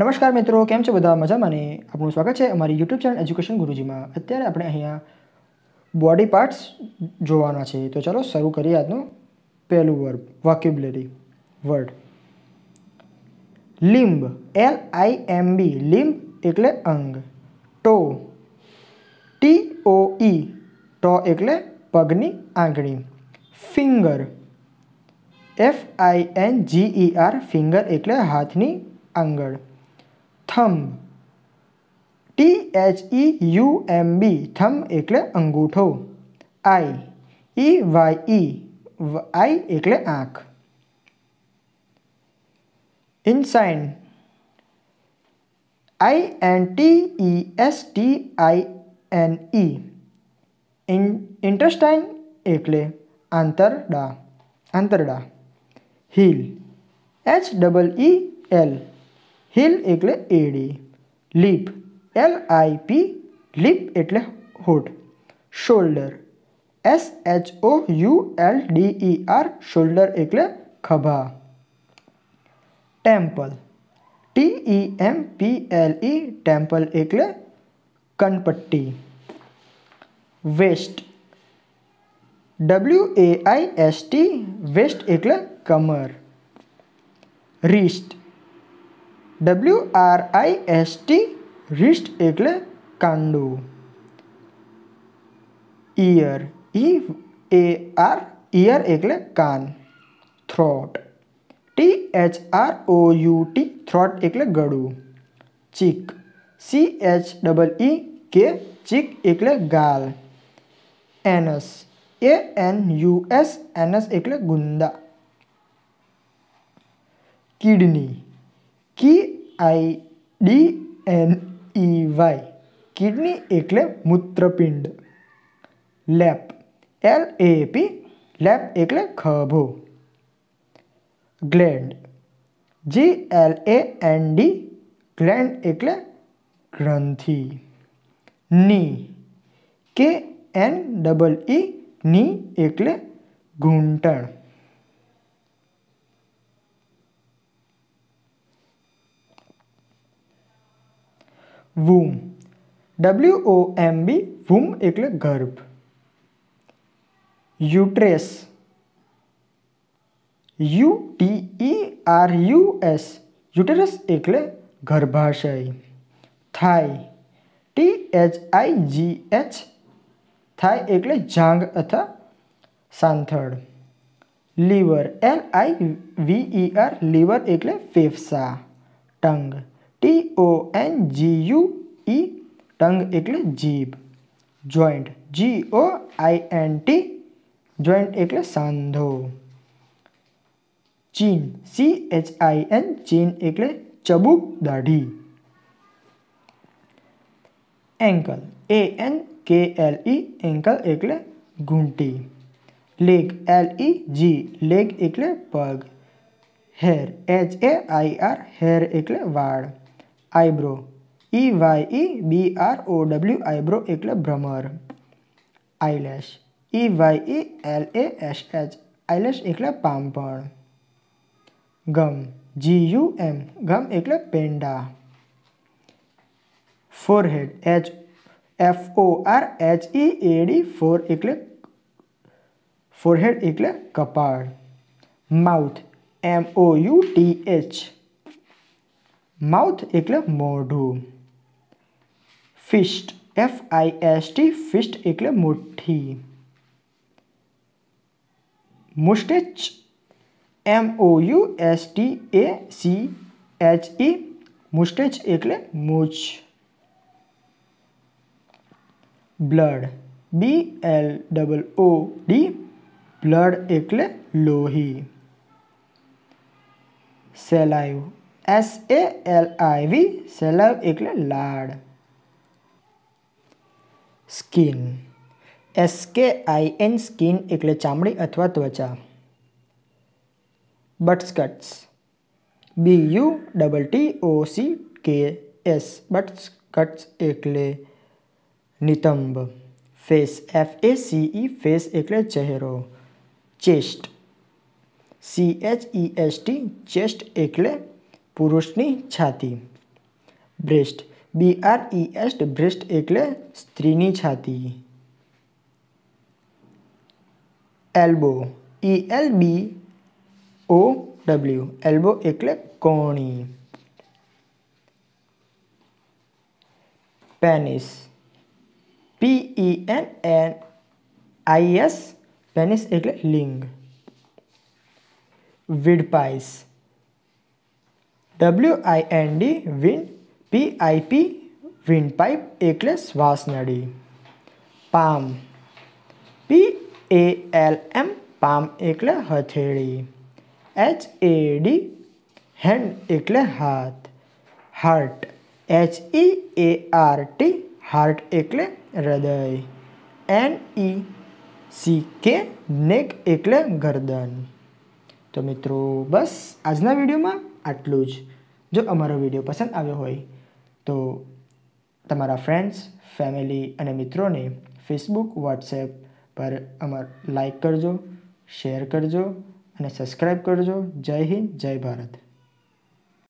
નમસ્કાર મિત્રો કેમ છે બધા મજામાં ને આપણું સ્વાગત છે અમારી યુટ્યુબ ચેનલ એજ્યુકેશન ગુરુજીમાં અત્યારે આપણે અહીંયા બોડી પાર્ટ્સ જોવાના છે તો ચાલો શરૂ કરીએ આજનું પહેલું verb vocabulary word limb L I M B limb એટલે અંગ ટો ટી ઓ ઈ ટો એટલે પગની આંગળી finger F I N G E R finger એટલે હાથની આંગળ thumb T H E e U M B thumb एट्ले अंगूठो eye E e Y E eye e, एट्ले आँख intestine I N T E S T I N E in intestine एट्ले आंतरडा आंतरडा heel H double E L नेकले A D lip L I P lip એટલે હોટ shoulder S H O U L D E R shoulder એટલે ખભા temple T E M P L E temple એટલે કણપટી waist W A I S T waist એટલે કમર wrist W R I S T wrist एट्ले कांडू ear E A R ear एट्ले कान throat T H R O U T throat एट्ले गड़ू cheek C H double E K cheek एट्ले गाल anus A N U S anus एट्ले गुंदा किडनी की I D N E Y kidney એટલે મૂત્રપિંડ L A P lap lap એટલે ખભો G L A N D gland એટલે ગ્રંથી N E K N E knee એટલે ગુંટળ womb W O M B womb एट्ले गर्भ uterus U T E R U S uterus एट्ले गर्भाशय thigh T H I G H thigh एट्ले जांग अथवा सांथड़ liver L I V E R liver एट्ले फेफसा tongue T O N G U E tongue एट जीभ joint J O I N T joint एट सांधो chin C H I N chin एट चबूक दाढ़ी ankle A N K L E ankle एट घूंटी leg L E G leg एट पग hair H A I R hair एट वाड़ eyebrow E Y B R O W eyebrow एट भ्रमर eyelash E Y L A S H eyelash एट पांपण गम जी यू एम गम एट पेंडा forehead H F O R H E A D fore एट forehead एट कपाड़ mouth M U T H mouth एक मोढ़ू fist F I S T fist एक मुठ्ठी moustache M O U S T A C H E e, moustache एक मूछ blood B L double O D blood एक लोही saliva S A L I V saliva एट लाड skin SK आई N skin एट चामी अथवा त्वचा buttocks B U double T O C K S buttocks एट नितंब face F A C E face एट चेहरो chest C H E S T chest एट पुरुष की छाती breast B R E S T breast एट स्त्री छाती elbow E L B O W elbow एट्ले कोणी penis P E N N I S penis एट लिंग विडपाइस W I N D wind P I P windpipe एक श्वास नड़ी palm P A L M palm एक हथेड़ी एच ए डी हेन्ड एक हाथ heart H E A R T heart एक हृदय एन ई सी के नेक एक गर्दन तो मित्रों बस आजना वीडियो में આટલું જ જો અમારો વિડીયો પસંદ આવ્યો હોય તો તમારા ફ્રેન્ડ્સ ફેમિલી અને મિત્રોને ફેસબુક વોટ્સએપ પર અમાર લાઈક કરજો શેર કરજો અને સબસ્ક્રાઈબ કરજો જય હિન્દ જય ભારત